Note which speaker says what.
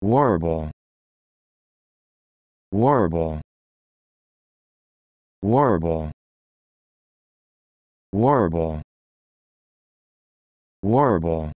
Speaker 1: warble warble warble warble warble